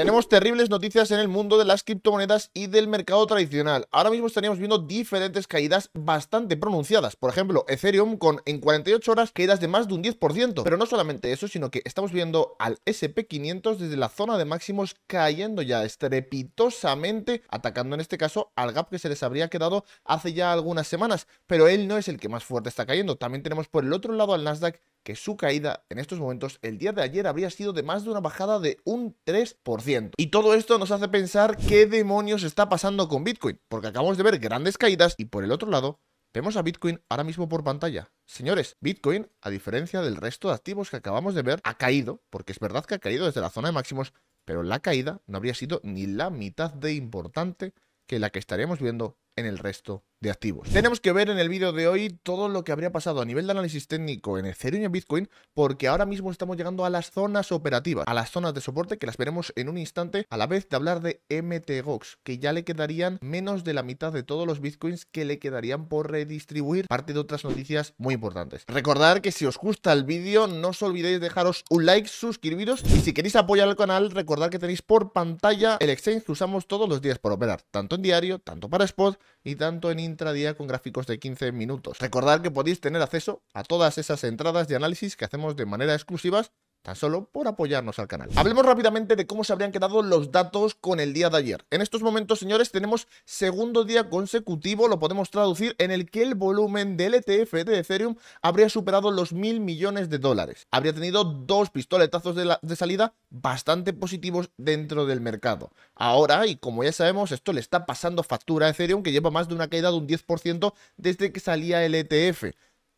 Tenemos terribles noticias en el mundo de las criptomonedas y del mercado tradicional. Ahora mismo estaríamos viendo diferentes caídas bastante pronunciadas. Por ejemplo, Ethereum con en 48 horas caídas de más de un 10%. Pero no solamente eso, sino que estamos viendo al SP500 desde la zona de máximos cayendo ya estrepitosamente, atacando en este caso al gap que se les habría quedado hace ya algunas semanas. Pero él no es el que más fuerte está cayendo. También tenemos por el otro lado al Nasdaq que su caída en estos momentos el día de ayer habría sido de más de una bajada de un 3%. Y todo esto nos hace pensar qué demonios está pasando con Bitcoin, porque acabamos de ver grandes caídas y por el otro lado vemos a Bitcoin ahora mismo por pantalla. Señores, Bitcoin, a diferencia del resto de activos que acabamos de ver, ha caído, porque es verdad que ha caído desde la zona de máximos, pero la caída no habría sido ni la mitad de importante que la que estaríamos viendo en el resto de activos. Tenemos que ver en el vídeo de hoy todo lo que habría pasado a nivel de análisis técnico en Ethereum y en Bitcoin, porque ahora mismo estamos llegando a las zonas operativas, a las zonas de soporte que las veremos en un instante, a la vez de hablar de MTGOX, que ya le quedarían menos de la mitad de todos los Bitcoins que le quedarían por redistribuir, parte de otras noticias muy importantes. Recordad que si os gusta el vídeo, no os olvidéis dejaros un like, suscribiros y si queréis apoyar al canal, recordad que tenéis por pantalla el exchange que usamos todos los días por operar, tanto en diario, tanto para spot y tanto en intradía con gráficos de 15 minutos. Recordad que podéis tener acceso a todas esas entradas de análisis que hacemos de manera exclusiva tan solo por apoyarnos al canal. Hablemos rápidamente de cómo se habrían quedado los datos con el día de ayer. En estos momentos, señores, tenemos segundo día consecutivo, lo podemos traducir, en el que el volumen del ETF de Ethereum habría superado los mil millones de dólares. Habría tenido dos pistoletazos de, de salida bastante positivos dentro del mercado. Ahora, y como ya sabemos, esto le está pasando factura a Ethereum, que lleva más de una caída de un 10% desde que salía el ETF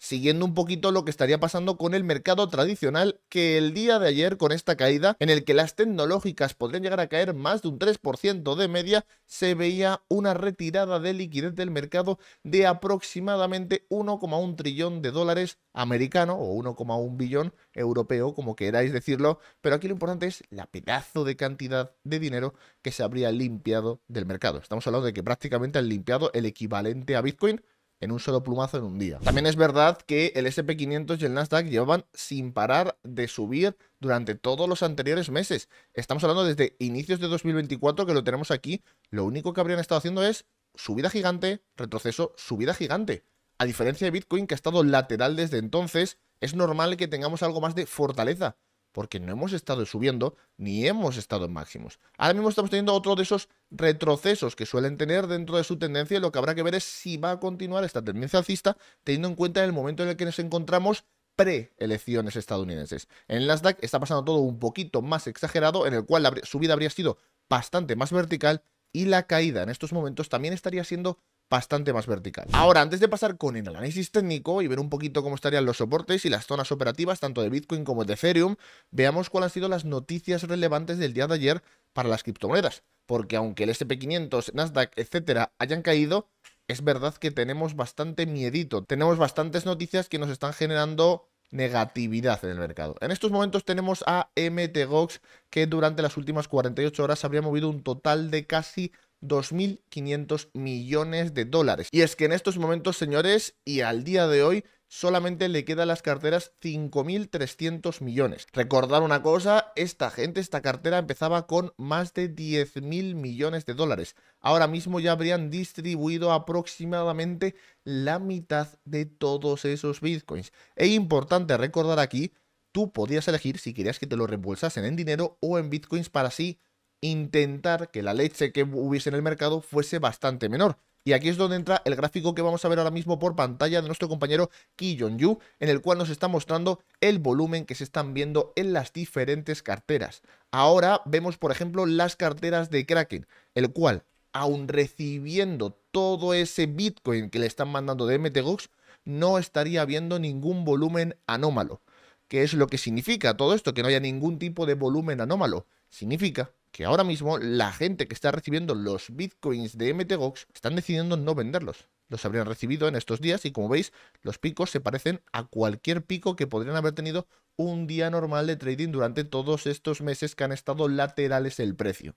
siguiendo un poquito lo que estaría pasando con el mercado tradicional que el día de ayer con esta caída en el que las tecnológicas podrían llegar a caer más de un 3% de media, se veía una retirada de liquidez del mercado de aproximadamente 1,1 trillón de dólares americano o 1,1 billón europeo, como queráis decirlo, pero aquí lo importante es la pedazo de cantidad de dinero que se habría limpiado del mercado. Estamos hablando de que prácticamente han limpiado el equivalente a Bitcoin en un solo plumazo en un día. También es verdad que el SP500 y el Nasdaq llevaban sin parar de subir durante todos los anteriores meses. Estamos hablando desde inicios de 2024 que lo tenemos aquí. Lo único que habrían estado haciendo es subida gigante, retroceso, subida gigante. A diferencia de Bitcoin que ha estado lateral desde entonces, es normal que tengamos algo más de fortaleza porque no hemos estado subiendo ni hemos estado en máximos. Ahora mismo estamos teniendo otro de esos retrocesos que suelen tener dentro de su tendencia y lo que habrá que ver es si va a continuar esta tendencia alcista teniendo en cuenta el momento en el que nos encontramos pre-elecciones estadounidenses. En el Nasdaq está pasando todo un poquito más exagerado, en el cual la subida habría sido bastante más vertical y la caída en estos momentos también estaría siendo bastante más vertical. Ahora, antes de pasar con el análisis técnico y ver un poquito cómo estarían los soportes y las zonas operativas tanto de Bitcoin como de Ethereum, veamos cuáles han sido las noticias relevantes del día de ayer para las criptomonedas. Porque aunque el SP500, Nasdaq, etcétera, hayan caído, es verdad que tenemos bastante miedito. Tenemos bastantes noticias que nos están generando negatividad en el mercado. En estos momentos tenemos a MTGOX que durante las últimas 48 horas habría movido un total de casi 2.500 millones de dólares. Y es que en estos momentos, señores, y al día de hoy, solamente le quedan las carteras 5.300 millones. Recordar una cosa, esta gente, esta cartera empezaba con más de 10.000 millones de dólares. Ahora mismo ya habrían distribuido aproximadamente la mitad de todos esos bitcoins. E importante recordar aquí, tú podías elegir si querías que te lo reembolsasen en dinero o en bitcoins para sí, intentar que la leche que hubiese en el mercado fuese bastante menor. Y aquí es donde entra el gráfico que vamos a ver ahora mismo por pantalla de nuestro compañero Ki en el cual nos está mostrando el volumen que se están viendo en las diferentes carteras. Ahora vemos, por ejemplo, las carteras de Kraken, el cual, aun recibiendo todo ese Bitcoin que le están mandando de MTGOX, no estaría viendo ningún volumen anómalo. ¿Qué es lo que significa todo esto? Que no haya ningún tipo de volumen anómalo. Significa que ahora mismo la gente que está recibiendo los bitcoins de MTGOX están decidiendo no venderlos. Los habrían recibido en estos días y como veis, los picos se parecen a cualquier pico que podrían haber tenido un día normal de trading durante todos estos meses que han estado laterales el precio.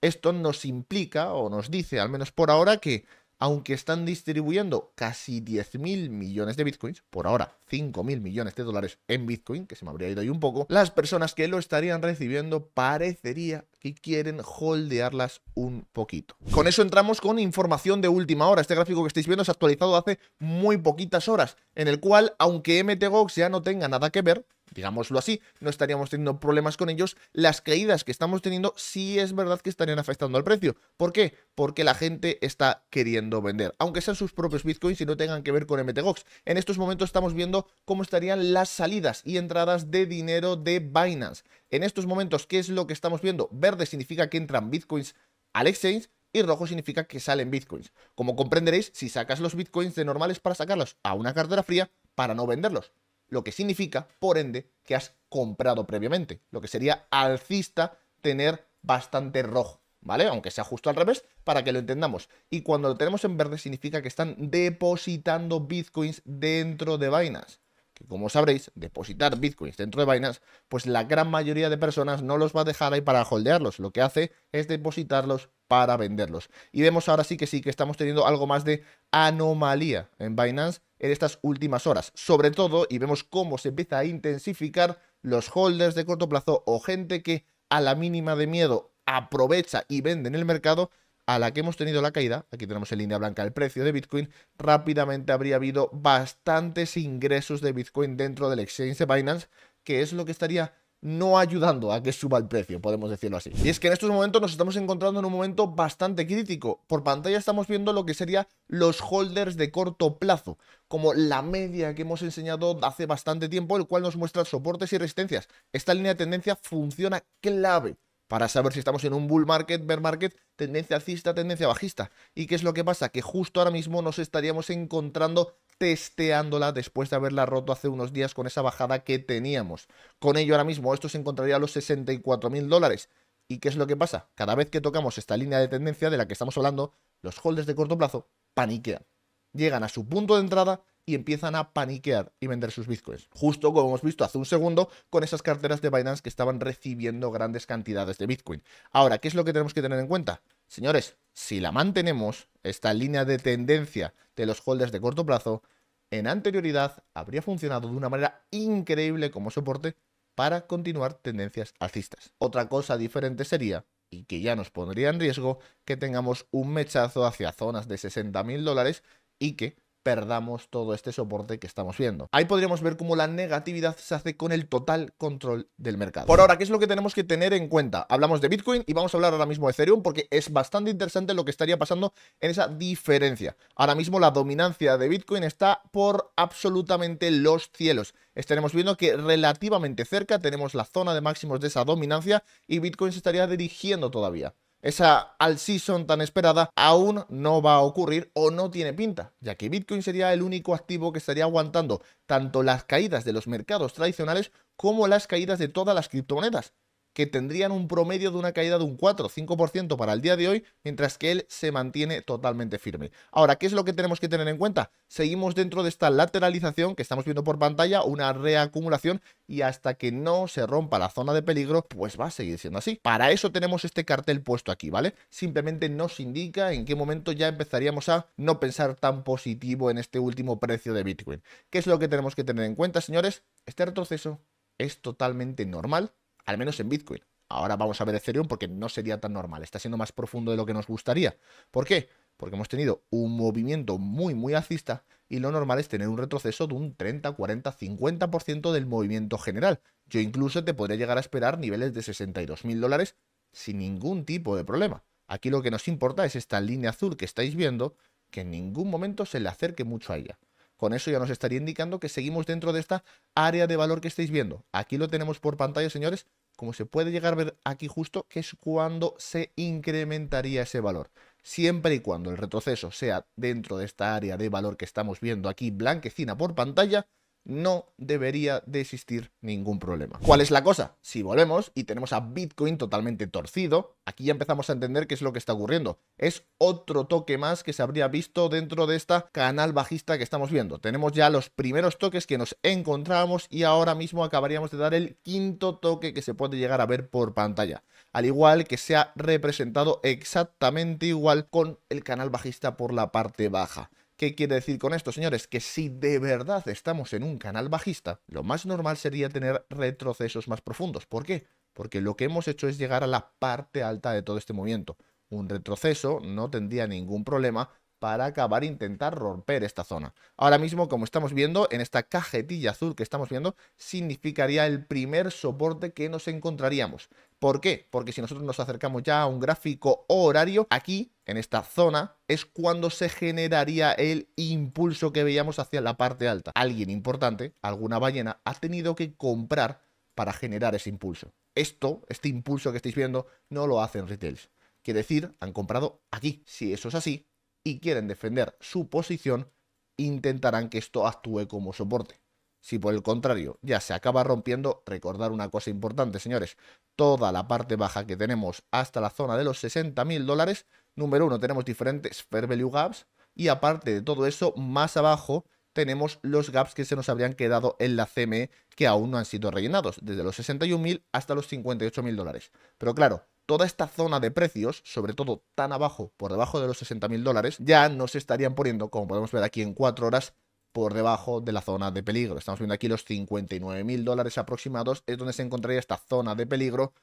Esto nos implica o nos dice, al menos por ahora, que aunque están distribuyendo casi 10.000 millones de bitcoins, por ahora 5.000 millones de dólares en bitcoin, que se me habría ido ahí un poco, las personas que lo estarían recibiendo parecería que quieren holdearlas un poquito. Con eso entramos con información de última hora. Este gráfico que estáis viendo es actualizado hace muy poquitas horas, en el cual, aunque MTGOX ya no tenga nada que ver, digámoslo así, no estaríamos teniendo problemas con ellos, las caídas que estamos teniendo sí es verdad que estarían afectando al precio. ¿Por qué? Porque la gente está queriendo vender, aunque sean sus propios bitcoins y no tengan que ver con MTGOX. En estos momentos estamos viendo cómo estarían las salidas y entradas de dinero de Binance. En estos momentos, ¿qué es lo que estamos viendo? Verde significa que entran bitcoins al exchange y rojo significa que salen bitcoins. Como comprenderéis, si sacas los bitcoins de normales para sacarlos a una cartera fría para no venderlos, lo que significa, por ende, que has comprado previamente, lo que sería alcista tener bastante rojo, ¿vale? Aunque sea justo al revés, para que lo entendamos. Y cuando lo tenemos en verde significa que están depositando bitcoins dentro de Binance. Que como sabréis, depositar bitcoins dentro de Binance, pues la gran mayoría de personas no los va a dejar ahí para holdearlos. Lo que hace es depositarlos para venderlos. Y vemos ahora sí que sí que estamos teniendo algo más de anomalía en Binance en estas últimas horas. Sobre todo, y vemos cómo se empieza a intensificar los holders de corto plazo o gente que a la mínima de miedo aprovecha y vende en el mercado, a la que hemos tenido la caída, aquí tenemos en línea blanca el precio de Bitcoin, rápidamente habría habido bastantes ingresos de Bitcoin dentro del exchange de Binance, que es lo que estaría no ayudando a que suba el precio, podemos decirlo así. Y es que en estos momentos nos estamos encontrando en un momento bastante crítico. Por pantalla estamos viendo lo que serían los holders de corto plazo, como la media que hemos enseñado hace bastante tiempo, el cual nos muestra soportes y resistencias. Esta línea de tendencia funciona clave para saber si estamos en un bull market, bear market, tendencia alcista, tendencia bajista. ¿Y qué es lo que pasa? Que justo ahora mismo nos estaríamos encontrando testeándola después de haberla roto hace unos días con esa bajada que teníamos. Con ello ahora mismo esto se encontraría a los 64 mil dólares. ¿Y qué es lo que pasa? Cada vez que tocamos esta línea de tendencia de la que estamos hablando, los holders de corto plazo paniquean. Llegan a su punto de entrada y empiezan a paniquear y vender sus bitcoins. Justo como hemos visto hace un segundo con esas carteras de Binance que estaban recibiendo grandes cantidades de bitcoin. Ahora, ¿qué es lo que tenemos que tener en cuenta? Señores, si la mantenemos, esta línea de tendencia de los holders de corto plazo, en anterioridad habría funcionado de una manera increíble como soporte para continuar tendencias alcistas. Otra cosa diferente sería, y que ya nos pondría en riesgo, que tengamos un mechazo hacia zonas de 60.000 dólares y que perdamos todo este soporte que estamos viendo. Ahí podríamos ver cómo la negatividad se hace con el total control del mercado. Por ahora, ¿qué es lo que tenemos que tener en cuenta? Hablamos de Bitcoin y vamos a hablar ahora mismo de Ethereum porque es bastante interesante lo que estaría pasando en esa diferencia. Ahora mismo la dominancia de Bitcoin está por absolutamente los cielos. Estaremos viendo que relativamente cerca tenemos la zona de máximos de esa dominancia y Bitcoin se estaría dirigiendo todavía esa all-season tan esperada aún no va a ocurrir o no tiene pinta, ya que Bitcoin sería el único activo que estaría aguantando tanto las caídas de los mercados tradicionales como las caídas de todas las criptomonedas, que tendrían un promedio de una caída de un 4 5% para el día de hoy, mientras que él se mantiene totalmente firme. Ahora, ¿qué es lo que tenemos que tener en cuenta? Seguimos dentro de esta lateralización que estamos viendo por pantalla, una reacumulación y hasta que no se rompa la zona de peligro, pues va a seguir siendo así. Para eso tenemos este cartel puesto aquí, ¿vale? Simplemente nos indica en qué momento ya empezaríamos a no pensar tan positivo en este último precio de Bitcoin. ¿Qué es lo que tenemos que tener en cuenta, señores? Este retroceso es totalmente normal al menos en Bitcoin. Ahora vamos a ver Ethereum porque no sería tan normal, está siendo más profundo de lo que nos gustaría. ¿Por qué? Porque hemos tenido un movimiento muy, muy alcista y lo normal es tener un retroceso de un 30, 40, 50% del movimiento general. Yo incluso te podría llegar a esperar niveles de 62 mil dólares sin ningún tipo de problema. Aquí lo que nos importa es esta línea azul que estáis viendo, que en ningún momento se le acerque mucho a ella con eso ya nos estaría indicando que seguimos dentro de esta área de valor que estáis viendo. Aquí lo tenemos por pantalla, señores, como se puede llegar a ver aquí justo, que es cuando se incrementaría ese valor. Siempre y cuando el retroceso sea dentro de esta área de valor que estamos viendo aquí blanquecina por pantalla, no debería de existir ningún problema. ¿Cuál es la cosa? Si volvemos y tenemos a Bitcoin totalmente torcido, aquí ya empezamos a entender qué es lo que está ocurriendo. Es otro toque más que se habría visto dentro de esta canal bajista que estamos viendo. Tenemos ya los primeros toques que nos encontrábamos y ahora mismo acabaríamos de dar el quinto toque que se puede llegar a ver por pantalla. Al igual que se ha representado exactamente igual con el canal bajista por la parte baja. ¿Qué quiere decir con esto, señores? Que si de verdad estamos en un canal bajista, lo más normal sería tener retrocesos más profundos. ¿Por qué? Porque lo que hemos hecho es llegar a la parte alta de todo este movimiento. Un retroceso no tendría ningún problema para acabar e intentar romper esta zona. Ahora mismo, como estamos viendo, en esta cajetilla azul que estamos viendo, significaría el primer soporte que nos encontraríamos. ¿Por qué? Porque si nosotros nos acercamos ya a un gráfico horario, aquí, en esta zona, es cuando se generaría el impulso que veíamos hacia la parte alta. Alguien importante, alguna ballena, ha tenido que comprar para generar ese impulso. Esto, este impulso que estáis viendo, no lo hacen retails. Quiere decir, han comprado aquí. Si eso es así, y quieren defender su posición, intentarán que esto actúe como soporte. Si por el contrario ya se acaba rompiendo, recordar una cosa importante, señores, toda la parte baja que tenemos hasta la zona de los 60.000 dólares, número uno tenemos diferentes fair value gaps y aparte de todo eso, más abajo tenemos los gaps que se nos habrían quedado en la CME que aún no han sido rellenados, desde los 61.000 hasta los 58.000 dólares. Pero claro, toda esta zona de precios, sobre todo tan abajo, por debajo de los 60.000 dólares, ya no se estarían poniendo, como podemos ver aquí en 4 horas, por debajo de la zona de peligro. Estamos viendo aquí los 59.000 mil dólares aproximados, es donde se encontraría esta zona de peligro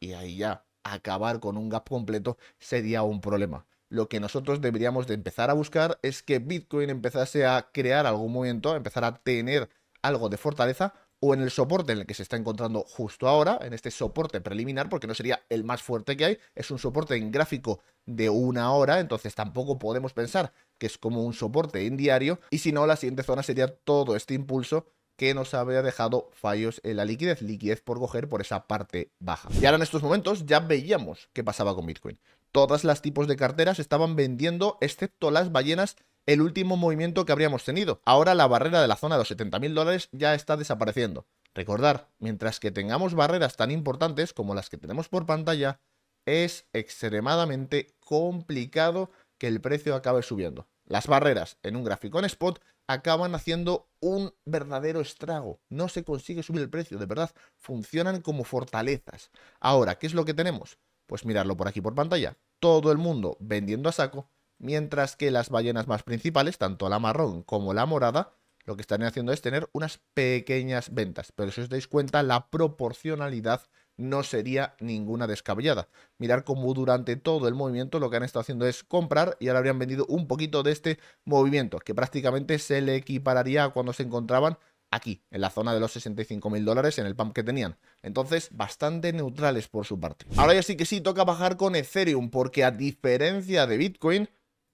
y ahí ya acabar con un gap completo sería un problema. Lo que nosotros deberíamos de empezar a buscar es que Bitcoin empezase a crear algún momento, empezar a tener algo de fortaleza o en el soporte en el que se está encontrando justo ahora, en este soporte preliminar, porque no sería el más fuerte que hay, es un soporte en gráfico de una hora, entonces tampoco podemos pensar que es como un soporte en diario, y si no, la siguiente zona sería todo este impulso que nos había dejado fallos en la liquidez, liquidez por coger por esa parte baja. Y ahora en estos momentos ya veíamos qué pasaba con Bitcoin. Todas las tipos de carteras estaban vendiendo, excepto las ballenas el último movimiento que habríamos tenido. Ahora la barrera de la zona de los 70.000 dólares ya está desapareciendo. Recordar, mientras que tengamos barreras tan importantes como las que tenemos por pantalla, es extremadamente complicado que el precio acabe subiendo. Las barreras en un gráfico en spot acaban haciendo un verdadero estrago. No se consigue subir el precio, de verdad. Funcionan como fortalezas. Ahora, ¿qué es lo que tenemos? Pues mirarlo por aquí por pantalla. Todo el mundo vendiendo a saco mientras que las ballenas más principales, tanto la marrón como la morada, lo que estarían haciendo es tener unas pequeñas ventas. Pero si os dais cuenta, la proporcionalidad no sería ninguna descabellada. Mirar cómo durante todo el movimiento lo que han estado haciendo es comprar y ahora habrían vendido un poquito de este movimiento, que prácticamente se le equipararía a cuando se encontraban aquí, en la zona de los 65 mil dólares en el pump que tenían. Entonces, bastante neutrales por su parte. Ahora ya sí que sí, toca bajar con Ethereum, porque a diferencia de Bitcoin,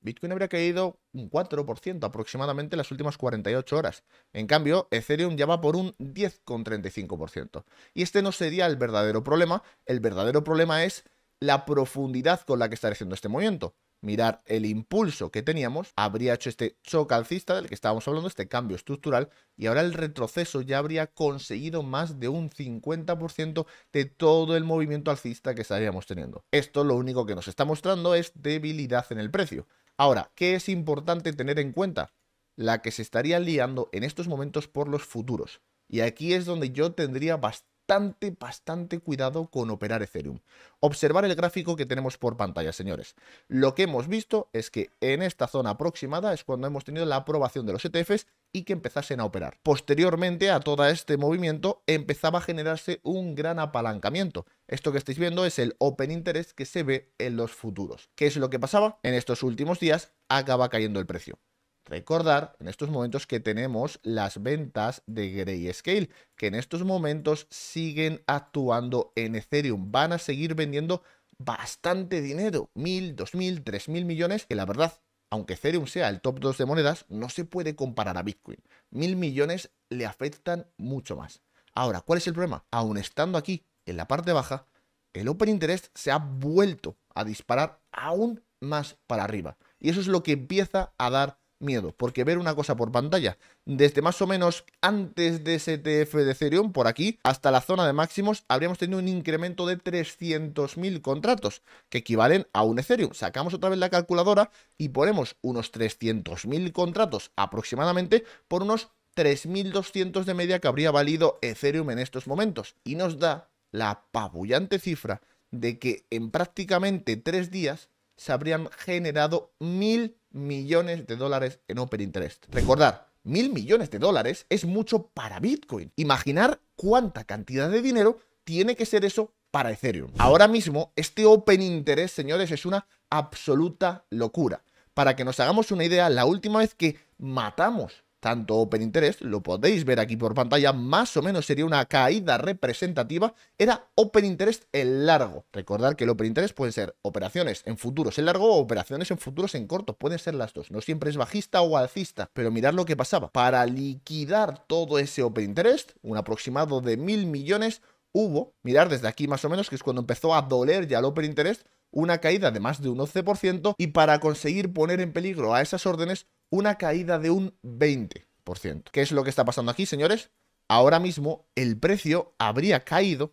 Bitcoin habría caído un 4% aproximadamente en las últimas 48 horas. En cambio, Ethereum ya va por un 10,35%. Y este no sería el verdadero problema. El verdadero problema es la profundidad con la que está haciendo este movimiento. Mirar el impulso que teníamos, habría hecho este choque alcista del que estábamos hablando, este cambio estructural, y ahora el retroceso ya habría conseguido más de un 50% de todo el movimiento alcista que estaríamos teniendo. Esto lo único que nos está mostrando es debilidad en el precio. Ahora, ¿qué es importante tener en cuenta? La que se estaría liando en estos momentos por los futuros. Y aquí es donde yo tendría bastante bastante, bastante cuidado con operar Ethereum. Observar el gráfico que tenemos por pantalla, señores. Lo que hemos visto es que en esta zona aproximada es cuando hemos tenido la aprobación de los ETFs y que empezasen a operar. Posteriormente a todo este movimiento empezaba a generarse un gran apalancamiento. Esto que estáis viendo es el open interest que se ve en los futuros. ¿Qué es lo que pasaba? En estos últimos días acaba cayendo el precio. Recordar en estos momentos que tenemos las ventas de Grayscale, que en estos momentos siguen actuando en Ethereum. Van a seguir vendiendo bastante dinero, mil dos mil tres mil millones, que la verdad, aunque Ethereum sea el top 2 de monedas, no se puede comparar a Bitcoin. mil millones le afectan mucho más. Ahora, ¿cuál es el problema? Aún estando aquí, en la parte baja, el Open Interest se ha vuelto a disparar aún más para arriba. Y eso es lo que empieza a dar miedo, porque ver una cosa por pantalla, desde más o menos antes de ese TF de Ethereum, por aquí, hasta la zona de máximos, habríamos tenido un incremento de 300.000 contratos, que equivalen a un Ethereum. Sacamos otra vez la calculadora y ponemos unos 300.000 contratos aproximadamente por unos 3.200 de media que habría valido Ethereum en estos momentos. Y nos da la apabullante cifra de que en prácticamente tres días se habrían generado mil millones de dólares en Open Interest. Recordar, mil millones de dólares es mucho para Bitcoin. Imaginar cuánta cantidad de dinero tiene que ser eso para Ethereum. Ahora mismo, este Open Interest, señores, es una absoluta locura. Para que nos hagamos una idea, la última vez que matamos tanto Open Interest, lo podéis ver aquí por pantalla, más o menos sería una caída representativa, era Open Interest en largo. Recordad que el Open Interest pueden ser operaciones en futuros en largo o operaciones en futuros en corto, pueden ser las dos, no siempre es bajista o alcista, pero mirad lo que pasaba. Para liquidar todo ese Open Interest, un aproximado de mil millones, hubo, mirar desde aquí más o menos, que es cuando empezó a doler ya el Open Interest, una caída de más de un 11% y para conseguir poner en peligro a esas órdenes una caída de un 20%. ¿Qué es lo que está pasando aquí, señores? Ahora mismo el precio habría caído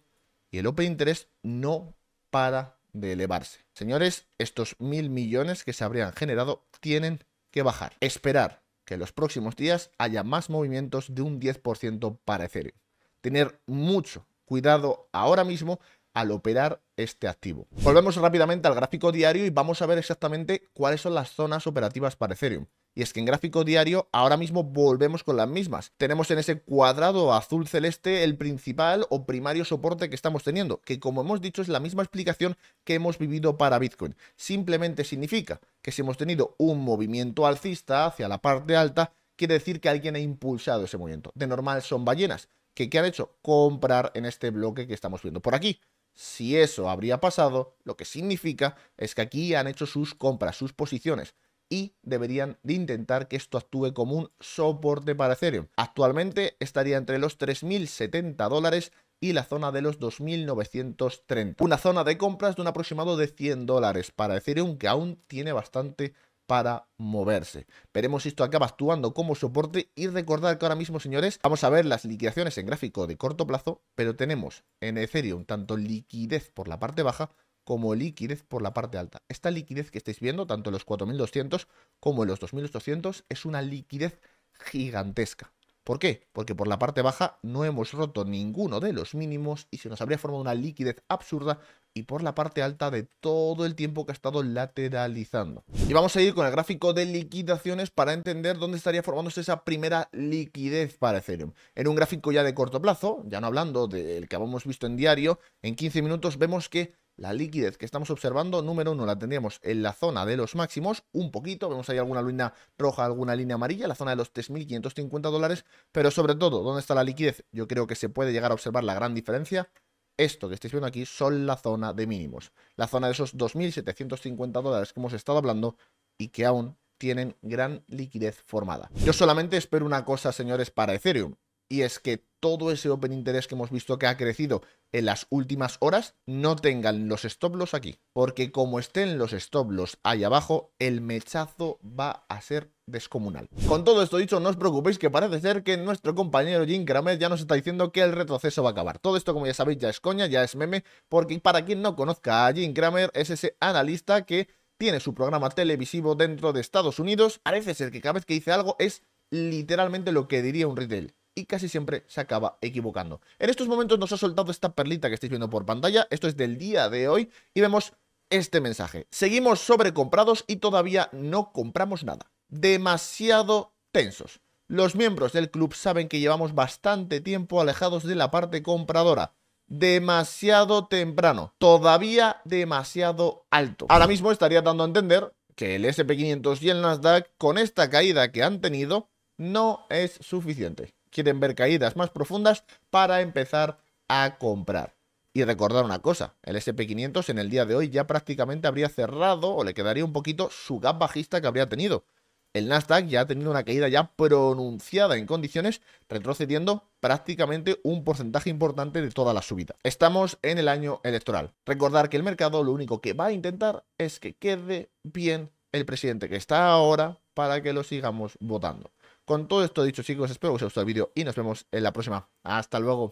y el Open Interest no para de elevarse. Señores, estos mil millones que se habrían generado tienen que bajar. Esperar que en los próximos días haya más movimientos de un 10% para Ethereum. Tener mucho cuidado ahora mismo al operar este activo. Volvemos rápidamente al gráfico diario y vamos a ver exactamente cuáles son las zonas operativas para Ethereum. Y es que en gráfico diario ahora mismo volvemos con las mismas. Tenemos en ese cuadrado azul celeste el principal o primario soporte que estamos teniendo, que como hemos dicho es la misma explicación que hemos vivido para Bitcoin. Simplemente significa que si hemos tenido un movimiento alcista hacia la parte alta, quiere decir que alguien ha impulsado ese movimiento. De normal son ballenas, que ¿qué han hecho? Comprar en este bloque que estamos viendo por aquí. Si eso habría pasado, lo que significa es que aquí han hecho sus compras, sus posiciones y deberían de intentar que esto actúe como un soporte para Ethereum. Actualmente estaría entre los 3.070 dólares y la zona de los 2.930. Una zona de compras de un aproximado de 100 dólares para Ethereum que aún tiene bastante para moverse. Veremos si esto acaba actuando como soporte y recordar que ahora mismo, señores, vamos a ver las liquidaciones en gráfico de corto plazo, pero tenemos en Ethereum tanto liquidez por la parte baja como liquidez por la parte alta. Esta liquidez que estáis viendo, tanto en los 4.200 como en los 2.800, es una liquidez gigantesca. ¿Por qué? Porque por la parte baja no hemos roto ninguno de los mínimos y se nos habría formado una liquidez absurda y por la parte alta de todo el tiempo que ha estado lateralizando. Y vamos a ir con el gráfico de liquidaciones para entender dónde estaría formándose esa primera liquidez para Ethereum. En un gráfico ya de corto plazo, ya no hablando del que habíamos visto en diario, en 15 minutos vemos que la liquidez que estamos observando, número uno, la tendríamos en la zona de los máximos, un poquito, vemos ahí alguna línea roja, alguna línea amarilla, la zona de los 3.550 dólares, pero sobre todo, ¿dónde está la liquidez? Yo creo que se puede llegar a observar la gran diferencia esto que estáis viendo aquí son la zona de mínimos, la zona de esos 2.750 dólares que hemos estado hablando y que aún tienen gran liquidez formada. Yo solamente espero una cosa, señores, para Ethereum, y es que todo ese open interés que hemos visto que ha crecido en las últimas horas, no tengan los stop loss aquí. Porque como estén los stop loss ahí abajo, el mechazo va a ser descomunal. Con todo esto dicho, no os preocupéis que parece ser que nuestro compañero Jim Kramer ya nos está diciendo que el retroceso va a acabar. Todo esto, como ya sabéis, ya es coña, ya es meme, porque para quien no conozca a Jim Kramer, es ese analista que tiene su programa televisivo dentro de Estados Unidos. Parece ser que cada vez que dice algo es literalmente lo que diría un retail y casi siempre se acaba equivocando. En estos momentos nos ha soltado esta perlita que estáis viendo por pantalla, esto es del día de hoy y vemos este mensaje. Seguimos sobrecomprados y todavía no compramos nada. Demasiado tensos. Los miembros del club saben que llevamos bastante tiempo alejados de la parte compradora. Demasiado temprano. Todavía demasiado alto. Ahora mismo estaría dando a entender que el SP500 y el Nasdaq, con esta caída que han tenido, no es suficiente quieren ver caídas más profundas para empezar a comprar. Y recordar una cosa, el SP500 en el día de hoy ya prácticamente habría cerrado o le quedaría un poquito su gap bajista que habría tenido. El Nasdaq ya ha tenido una caída ya pronunciada en condiciones, retrocediendo prácticamente un porcentaje importante de toda la subida. Estamos en el año electoral. Recordar que el mercado lo único que va a intentar es que quede bien el presidente que está ahora para que lo sigamos votando. Con todo esto dicho, chicos, espero que os haya gustado el vídeo y nos vemos en la próxima. Hasta luego.